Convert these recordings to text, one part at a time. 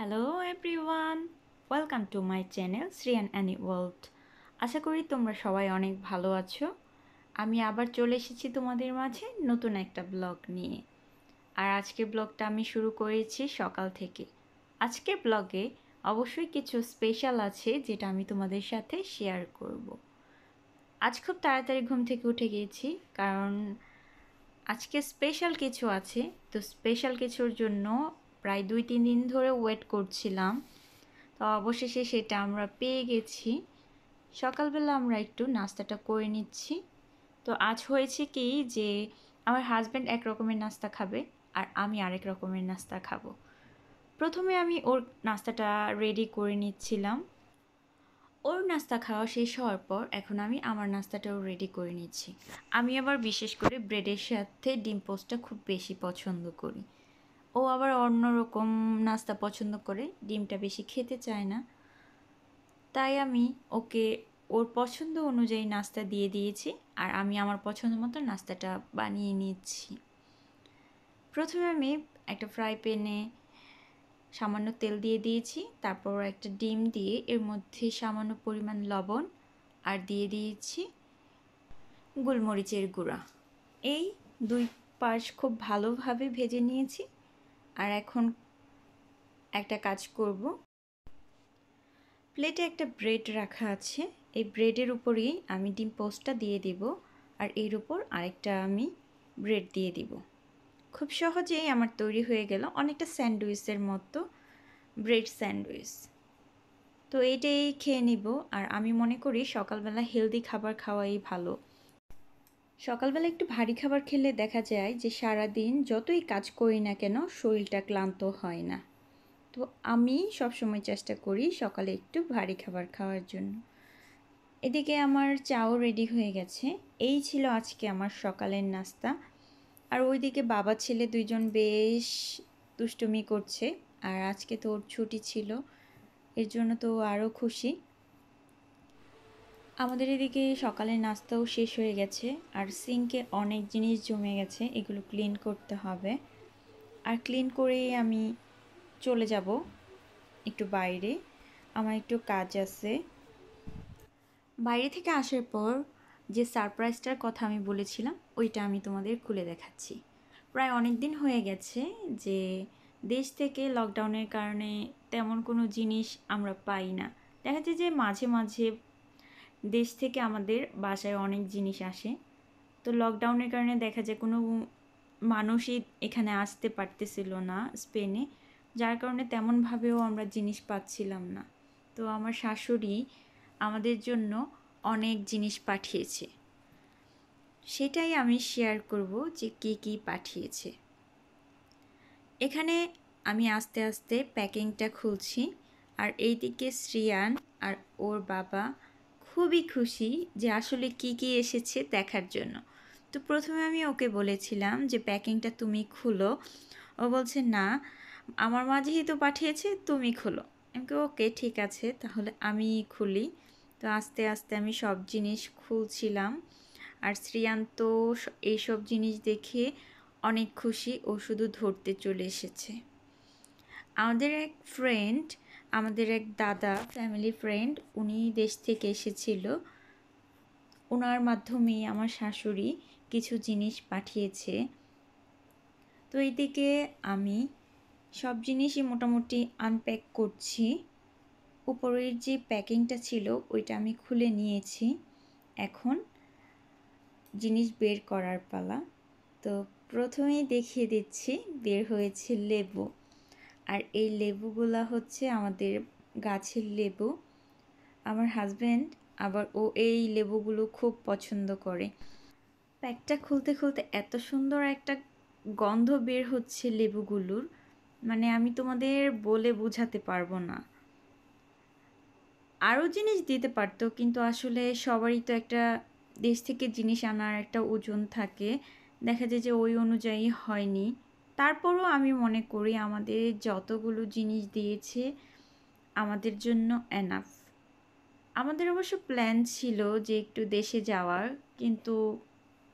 Hello everyone welcome to my channel Shriyan Annie world আশা করি তোমরা সবাই অনেক ভালো আছো আমি আবার চলে এসেছি তোমাদের মাঝে নতুন একটা ব্লগ নিয়ে আর আজকে ব্লগটা আমি শুরু করেছি সকাল থেকে আজকে ব্লগে অবশ্যই কিছু স্পেশাল আছে যেটা আমি তোমাদের সাথে শেয়ার করব। আজ খুব তাড়াতাড়ি ঘুম থেকে উঠে গিয়েছি কারণ আজকে স্পেশাল কিছু আছে তো স্পেশাল কিছুর জন্য প্রায় দুই তিন দিন ধরে ওয়েট করছিলাম তো অবশেষে সেটা আমরা পেয়ে গেছি সকালবেলা আমরা একটু নাস্তাটা করে নিচ্ছি তো আজ হয়েছে কি যে আমার হাজব্যান্ড এক রকমের নাস্তা খাবে আর আমি আরেক রকমের নাস্তা খাব প্রথমে আমি ওর নাস্তাটা রেডি করে নিচ্ছিলাম ওর নাস্তা খাওয়া শেষ হওয়ার পর এখন আমি আমার নাস্তাটাও রেডি করে নিচ্ছি আমি আবার বিশেষ করে ব্রেডের সাথে ডিম পোস্টটা খুব বেশি পছন্দ করি ও আবার অন্যরকম নাস্তা পছন্দ করে ডিমটা বেশি খেতে চায় না তাই আমি ওকে ওর পছন্দ অনুযায়ী নাস্তা দিয়ে দিয়েছি আর আমি আমার পছন্দ মতো নাস্তাটা বানিয়ে নিচ্ছি প্রথমে আমি একটা ফ্রাই প্যানে সামান্য তেল দিয়ে দিয়েছি তারপর একটা ডিম দিয়ে এর মধ্যে সামান্য পরিমাণ লবণ আর দিয়ে দিয়েছি গোলমরিচের গুঁড়া এই দুই পাশ খুব ভালোভাবে ভেজে নিয়েছি আর এখন একটা কাজ করব প্লেটে একটা ব্রেড রাখা আছে এই ব্রেডের উপরেই আমি ডিম পোস্টটা দিয়ে দিব আর এর উপর আরেকটা আমি ব্রেড দিয়ে দিব খুব সহজেই আমার তৈরি হয়ে গেল অনেকটা স্যান্ডউইচের মতো ব্রেড স্যান্ডউইচ তো এটাই খেয়ে নিব আর আমি মনে করি সকালবেলা হেলদি খাবার খাওয়াই ভালো সকালবেলা একটু ভারী খাবার খেলে দেখা যায় যে সারা দিন যতই কাজ করি না কেন শরীরটা ক্লান্ত হয় না তো আমি সবসময় চেষ্টা করি সকালে একটু ভারী খাবার খাওয়ার জন্য এদিকে আমার চাও রেডি হয়ে গেছে এই ছিল আজকে আমার সকালের নাস্তা আর ওইদিকে বাবা ছেলে দুইজন বেশ দুষ্টুমি করছে আর আজকে তো ওর ছুটি ছিল এর জন্য তো আরও খুশি আমাদের এদিকে সকালের নাস্তাও শেষ হয়ে গেছে আর সিঙ্কে অনেক জিনিস জমে গেছে এগুলো ক্লিন করতে হবে আর ক্লিন করে আমি চলে যাব একটু বাইরে আমার একটু কাজ আছে বাইরে থেকে আসার পর যে সারপ্রাইজটার কথা আমি বলেছিলাম ওইটা আমি তোমাদের খুলে দেখাচ্ছি প্রায় অনেক দিন হয়ে গেছে যে দেশ থেকে লকডাউনের কারণে তেমন কোনো জিনিস আমরা পাই না দেখা যে মাঝে মাঝে দেশ থেকে আমাদের বাসায় অনেক জিনিস আসে তো লকডাউনের কারণে দেখা যায় কোনো মানুষই এখানে আসতে পারতেছিল না স্পেনে যার কারণে তেমনভাবেও আমরা জিনিস পাচ্ছিলাম না তো আমার শাশুড়ি আমাদের জন্য অনেক জিনিস পাঠিয়েছে সেটাই আমি শেয়ার করব যে কে কী পাঠিয়েছে এখানে আমি আস্তে আস্তে প্যাকিংটা খুলছি আর এইদিকে শ্রিয়ান আর ওর বাবা খুবই খুশি যে আসলে কি কি এসেছে দেখার জন্য তো প্রথমে আমি ওকে বলেছিলাম যে প্যাকিংটা তুমি খুলো ও বলছে না আমার মা যেহেতু পাঠিয়েছে তুমি খুলো আমি ওকে ঠিক আছে তাহলে আমি খুলি তো আস্তে আস্তে আমি সব জিনিস খুলছিলাম আর শ্রীয়ান্ত এইসব জিনিস দেখে অনেক খুশি ও শুধু ধরতে চলে এসেছে আমাদের এক ফ্রেন্ড আমাদের এক দাদা ফ্যামিলি ফ্রেন্ড উনি দেশ থেকে এসেছিল ওনার মাধ্যমেই আমার শাশুড়ি কিছু জিনিস পাঠিয়েছে তো এদিকে আমি সব জিনিসই মোটামুটি আনপ্যাক করছি উপরের যে প্যাকিংটা ছিল ওইটা আমি খুলে নিয়েছি এখন জিনিস বের করার পালা তো প্রথমেই দেখিয়ে দিচ্ছি বের হয়েছে লেবু আর এই লেবুগুলা হচ্ছে আমাদের গাছের লেবু আমার হাজব্যান্ড আবার ও এই লেবুগুলো খুব পছন্দ করে প্যাকটা খুলতে খুলতে এত সুন্দর একটা গন্ধ বের হচ্ছে লেবুগুলোর মানে আমি তোমাদের বলে বোঝাতে পারবো না আরও জিনিস দিতে পারতো কিন্তু আসলে সবারই তো একটা দেশ থেকে জিনিস আনার একটা ওজন থাকে দেখা যায় যে ওই অনুযায়ী হয়নি তারপরও আমি মনে করি আমাদের যতগুলো জিনিস দিয়েছে আমাদের জন্য এনাফ আমাদের অবশ্য প্ল্যান ছিল যে একটু দেশে যাওয়ার কিন্তু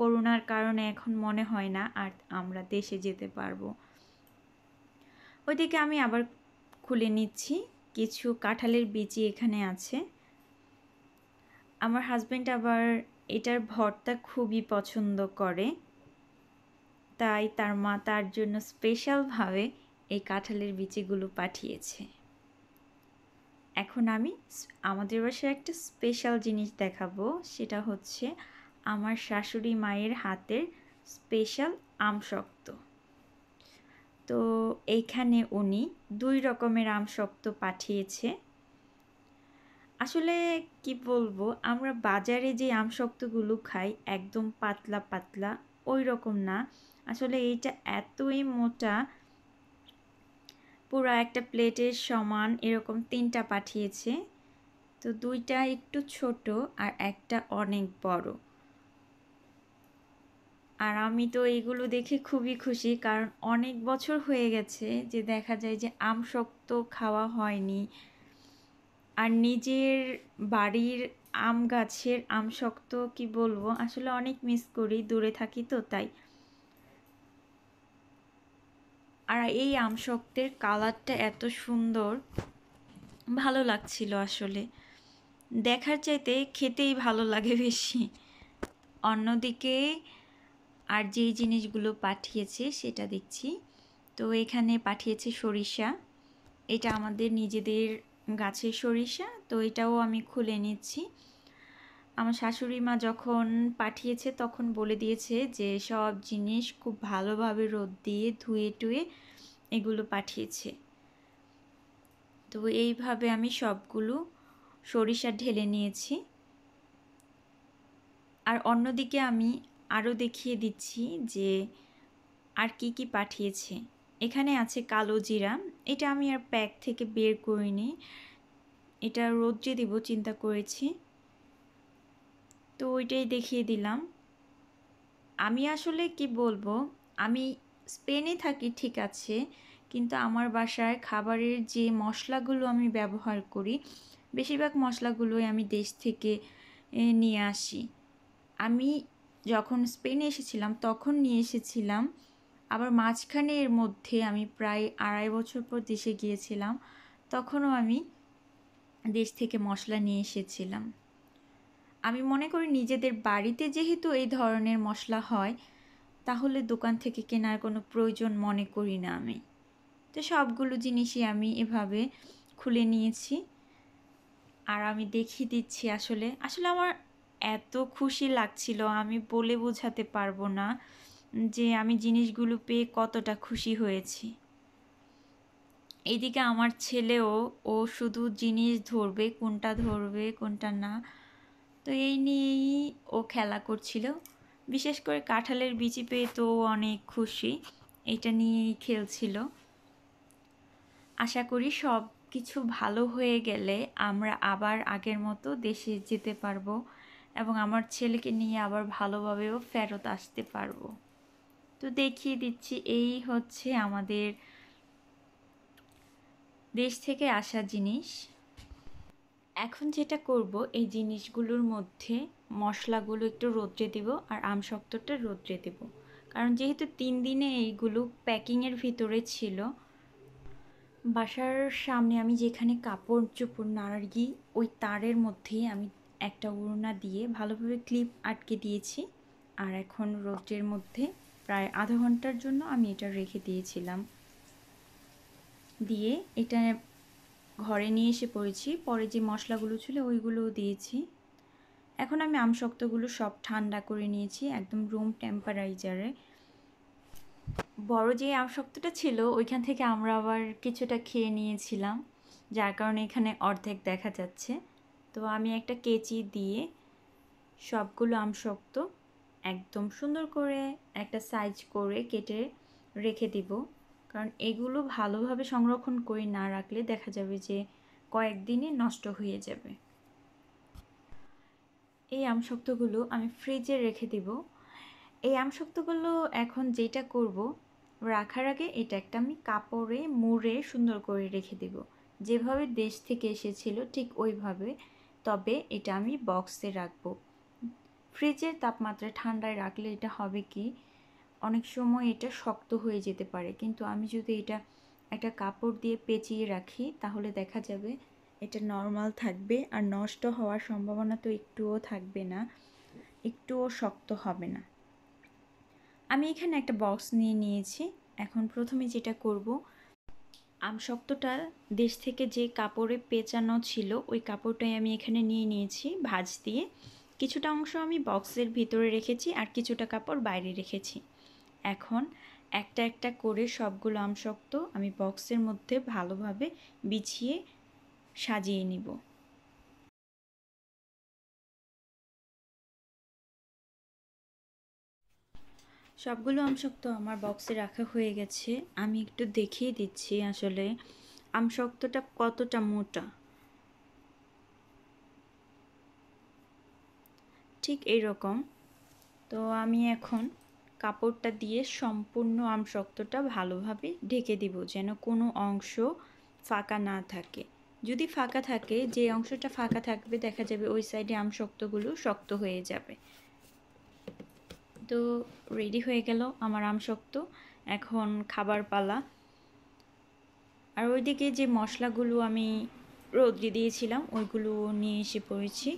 করোনার কারণে এখন মনে হয় না আর আমরা দেশে যেতে পারবো ওইদিকে আমি আবার খুলে নিচ্ছি কিছু কাঁঠালের বিচি এখানে আছে আমার হাজব্যান্ড আবার এটার ভর্তা খুবই পছন্দ করে তাই তার মা তার জন্য স্পেশালভাবে এই কাঁঠালের বিচিগুলো পাঠিয়েছে এখন আমি আমাদের বাসায় একটা স্পেশাল জিনিস দেখাবো সেটা হচ্ছে আমার শাশুড়ি মায়ের হাতের স্পেশাল আম শক্ত তো এইখানে উনি দুই রকমের আম শক্ত পাঠিয়েছে আসলে কি বলবো আমরা বাজারে যে শক্তগুলো খাই একদম পাতলা পাতলা ওই রকম না আসলে এইটা এতই মোটা পুরো একটা প্লেটের সমান এরকম তিনটা পাঠিয়েছে তো দুইটা একটু ছোট আর একটা অনেক বড় আর আমি তো এগুলো দেখে খুবই খুশি কারণ অনেক বছর হয়ে গেছে যে দেখা যায় যে আম শক্ত খাওয়া হয়নি আর নিজের বাড়ির আম গাছের আম শক্ত কি বলবো আসলে অনেক মিস করি দূরে থাকি তো তাই আর এই আমশক্তের কালারটা এত সুন্দর ভালো লাগছিল আসলে দেখার চাইতে খেতেই ভালো লাগে বেশি অন্যদিকে আর যেই জিনিসগুলো পাঠিয়েছে সেটা দেখছি তো এখানে পাঠিয়েছে সরিষা এটা আমাদের নিজেদের গাছের সরিষা তো এটাও আমি খুলে নিচ্ছি আমার শাশুড়ি মা যখন পাঠিয়েছে তখন বলে দিয়েছে যে সব জিনিস খুব ভালোভাবে রোদ দিয়ে ধুয়ে টুয়ে এগুলো পাঠিয়েছে তো এইভাবে আমি সবগুলো সরিষা ঢেলে নিয়েছি আর অন্যদিকে আমি আরও দেখিয়ে দিচ্ছি যে আর কি কি পাঠিয়েছে এখানে আছে কালো জিরা এটা আমি আর প্যাক থেকে বের করিনি এটা রোদ্রে দেবো চিন্তা করেছি তো ওইটাই দেখিয়ে দিলাম আমি আসলে কি বলবো আমি স্পেনে থাকি ঠিক আছে কিন্তু আমার বাসায় খাবারের যে মশলাগুলো আমি ব্যবহার করি বেশিরভাগ মশলাগুলোই আমি দেশ থেকে নিয়ে আসি আমি যখন স্পেনে এসেছিলাম তখন নিয়ে এসেছিলাম আবার মাঝখানে এর মধ্যে আমি প্রায় আড়াই বছর পর দেশে গিয়েছিলাম তখনও আমি দেশ থেকে মশলা নিয়ে এসেছিলাম আমি মনে করি নিজেদের বাড়িতে যেহেতু এই ধরনের মশলা হয় তাহলে দোকান থেকে কেনার কোনো প্রয়োজন মনে করি না আমি তো সবগুলো জিনিসই আমি এভাবে খুলে নিয়েছি আর আমি দেখিয়ে দিচ্ছি আসলে আসলে আমার এত খুশি লাগছিল আমি বলে বোঝাতে পারবো না যে আমি জিনিসগুলো পেয়ে কতটা খুশি হয়েছি এদিকে আমার ছেলেও ও শুধু জিনিস ধরবে কোনটা ধরবে কোনটা না তো এই নিয়েই ও খেলা করছিল বিশেষ করে কাঁঠালের বিচি পেয়ে তো অনেক খুশি এটা নিয়েই খেলছিল আশা করি সব কিছু ভালো হয়ে গেলে আমরা আবার আগের মতো দেশে যেতে পারবো এবং আমার ছেলেকে নিয়ে আবার ভালোভাবেও ফেরত আসতে পারবো তো দেখিয়ে দিচ্ছি এই হচ্ছে আমাদের দেশ থেকে আসা জিনিস এখন যেটা করব এই জিনিসগুলোর মধ্যে মশলাগুলো একটু রোদ্রে দেব আর আমশক্তটা রোদ্রে দেব কারণ যেহেতু তিন দিনে এইগুলো প্যাকিংয়ের ভিতরে ছিল বাসার সামনে আমি যেখানে কাপড় চোপড় নাড়ি ওই তারের মধ্যেই আমি একটা ওড়না দিয়ে ভালোভাবে ক্লিপ আটকে দিয়েছি আর এখন রোদ্রের মধ্যে প্রায় আধা ঘন্টার জন্য আমি এটা রেখে দিয়েছিলাম দিয়ে এটা ঘরে নিয়ে এসে পড়েছি পরে যে মশলাগুলো ছিল ওইগুলোও দিয়েছি এখন আমি আমশক্তগুলো সব ঠান্ডা করে নিয়েছি একদম রুম টেম্পারাইজারে বড় যে আমশক্তটা ছিল ওইখান থেকে আমরা আবার কিছুটা খেয়ে নিয়েছিলাম যার কারণে এখানে অর্ধেক দেখা যাচ্ছে তো আমি একটা কেচি দিয়ে সবগুলো আমশক্ত একদম সুন্দর করে একটা সাইজ করে কেটে রেখে দিব কারণ এগুলো ভালোভাবে সংরক্ষণ করে না রাখলে দেখা যাবে যে কয়েকদিনে নষ্ট হয়ে যাবে এই আমশক্তগুলো আমি ফ্রিজে রেখে দেব এই আমশক্তগুলো এখন যেটা করব রাখার আগে এটা একটা আমি কাপড়ে মুড়ে সুন্দর করে রেখে দেব যেভাবে দেশ থেকে এসেছিল ঠিক ওইভাবে তবে এটা আমি বক্সে রাখব ফ্রিজের তাপমাত্রায় ঠান্ডায় রাখলে এটা হবে কি অনেক সময় এটা শক্ত হয়ে যেতে পারে কিন্তু আমি যদি এটা একটা কাপড় দিয়ে পেঁচিয়ে রাখি তাহলে দেখা যাবে এটা নর্মাল থাকবে আর নষ্ট হওয়ার সম্ভাবনা তো একটুও থাকবে না একটুও শক্ত হবে না আমি এখানে একটা বক্স নিয়ে নিয়েছি এখন প্রথমে যেটা করব শক্তটা দেশ থেকে যে কাপড়ে পেঁচানো ছিল ওই কাপড়টাই আমি এখানে নিয়ে নিয়েছি ভাজ দিয়ে কিছুটা অংশ আমি বক্সের ভিতরে রেখেছি আর কিছুটা কাপড় বাইরে রেখেছি এখন একটা একটা করে সবগুলো আমশক্ত আমি বক্সের মধ্যে ভালোভাবে বিছিয়ে সাজিয়ে নিব সবগুলো আমশক্ত আমার বক্সে রাখা হয়ে গেছে আমি একটু দেখিয়ে দিচ্ছি আসলে আমশক্তটা কতটা মোটা ঠিক এই তো আমি এখন কাপড়টা দিয়ে সম্পূর্ণ আম শক্তটা ভালোভাবে ঢেকে দিব যেন কোনো অংশ ফাঁকা না থাকে যদি ফাঁকা থাকে যে অংশটা ফাঁকা থাকবে দেখা যাবে ওই সাইডে আম শক্তগুলো শক্ত হয়ে যাবে তো রেডি হয়ে গেল আমার আম শক্ত এখন খাবার পালা আর ওইদিকে যে মশলাগুলো আমি রোদ্রে দিয়েছিলাম ওইগুলো নিয়ে এসে পড়েছি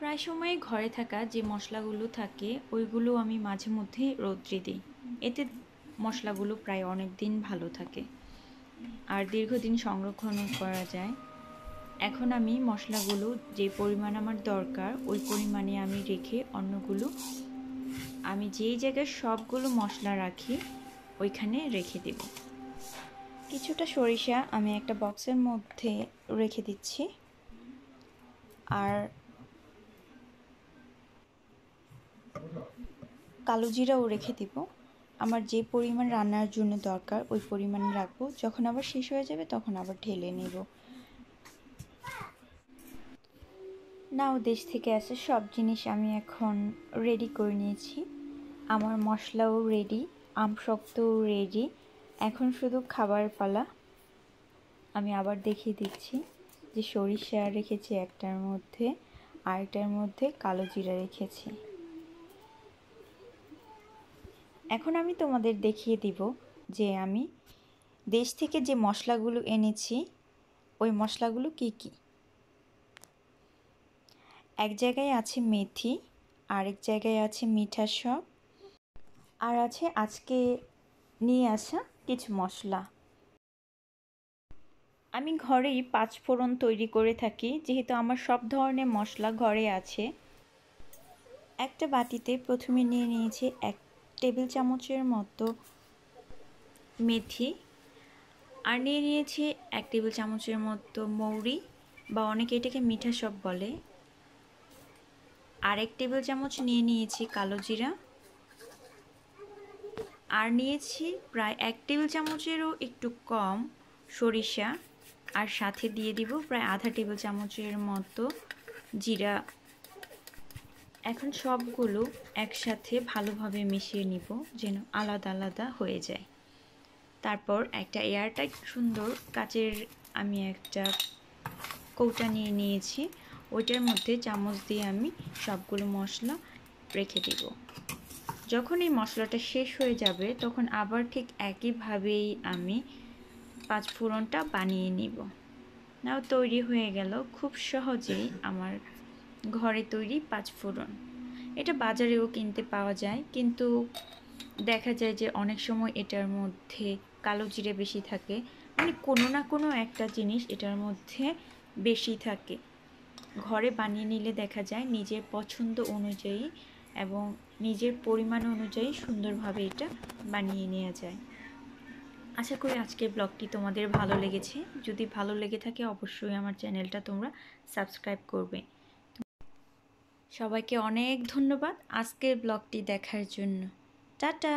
প্রায় সময় ঘরে থাকা যে মশলাগুলো থাকে ওইগুলো আমি মাঝে মধ্যে রোদ্রে দিই এতে মশলাগুলো প্রায় অনেক দিন ভালো থাকে আর দীর্ঘদিন সংরক্ষণ করা যায় এখন আমি মশলাগুলো যে পরিমাণ আমার দরকার ওই পরিমাণে আমি রেখে অন্যগুলো আমি যেই জায়গায় সবগুলো মশলা রাখি ওইখানে রেখে দেব কিছুটা সরিষা আমি একটা বক্সের মধ্যে রেখে দিচ্ছি আর কালো জিরাও রেখে দেব আমার যে পরিমাণ রান্নার জন্য দরকার ওই পরিমাণ রাখবো যখন আবার শেষ হয়ে যাবে তখন আবার ঢেলে নেব নাও দেশ থেকে আসে সব জিনিস আমি এখন রেডি করে নিয়েছি আমার মশলাও রেডি আমশক্তও রেডি এখন শুধু খাবার পালা আমি আবার দেখিয়ে দিচ্ছি যে সরিষা রেখেছি একটার মধ্যে আরেকটার মধ্যে কালো জিরা রেখেছি এখন আমি তোমাদের দেখিয়ে দিব যে আমি দেশ থেকে যে মশলাগুলো এনেছি ওই মশলাগুলো কি কি। এক জায়গায় আছে মেথি আরেক জায়গায় আছে মিঠা সব আর আছে আজকে নিয়ে আসা কিছু মশলা আমি ঘরেই পাঁচ ফোড়ন তৈরি করে থাকি যেহেতু আমার সব ধরনের মশলা ঘরে আছে একটা বাটিতে প্রথমে নিয়ে নিয়েছি এক টেবিল চামচের মতো মেথি আর নিয়ে নিয়েছি এক টেবিল চামচের মতো মৌরি বা অনেকে এটাকে মিঠা সব বলে আর এক টেবিল চামচ নিয়ে নিয়েছি কালো জিরা আর নিয়েছি প্রায় এক টেবিল চামচেরও একটু কম সরিষা আর সাথে দিয়ে দিব প্রায় আধা টেবিল চামচের মতো জিরা এখন সবগুলো একসাথে ভালোভাবে মিশিয়ে নিব যেন আলাদা আলাদা হয়ে যায় তারপর একটা এয়ারটাইট সুন্দর কাচের আমি একটা কৌটা নিয়ে নিয়েছি ওইটার মধ্যে চামচ দিয়ে আমি সবগুলো মশলা রেখে দিব যখন এই মশলাটা শেষ হয়ে যাবে তখন আবার ঠিক একইভাবেই আমি পাঁচ ফোড়নটা বানিয়ে নিব নাও তৈরি হয়ে গেল খুব সহজেই আমার ঘরে তৈরি পাঁচফোড়ন এটা বাজারেও কিনতে পাওয়া যায় কিন্তু দেখা যায় যে অনেক সময় এটার মধ্যে কালো জিরে বেশি থাকে মানে কোনো না কোনো একটা জিনিস এটার মধ্যে বেশি থাকে ঘরে বানিয়ে নিলে দেখা যায় নিজের পছন্দ অনুযায়ী এবং নিজের পরিমাণ অনুযায়ী সুন্দরভাবে এটা বানিয়ে নেওয়া যায় আশা করি আজকের ব্লগটি তোমাদের ভালো লেগেছে যদি ভালো লেগে থাকে অবশ্যই আমার চ্যানেলটা তোমরা সাবস্ক্রাইব করবে সবাইকে অনেক ধন্যবাদ আজকের ব্লগটি দেখার জন্য টাটা